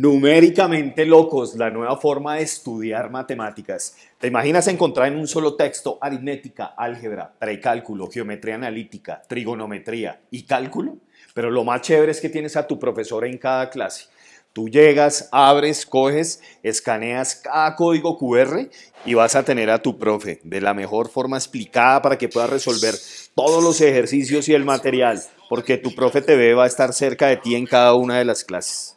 Numéricamente locos, la nueva forma de estudiar matemáticas. ¿Te imaginas encontrar en un solo texto aritmética, álgebra, precálculo, geometría analítica, trigonometría y cálculo? Pero lo más chévere es que tienes a tu profesor en cada clase. Tú llegas, abres, coges, escaneas cada código QR y vas a tener a tu profe de la mejor forma explicada para que pueda resolver todos los ejercicios y el material, porque tu profe te ve va a estar cerca de ti en cada una de las clases.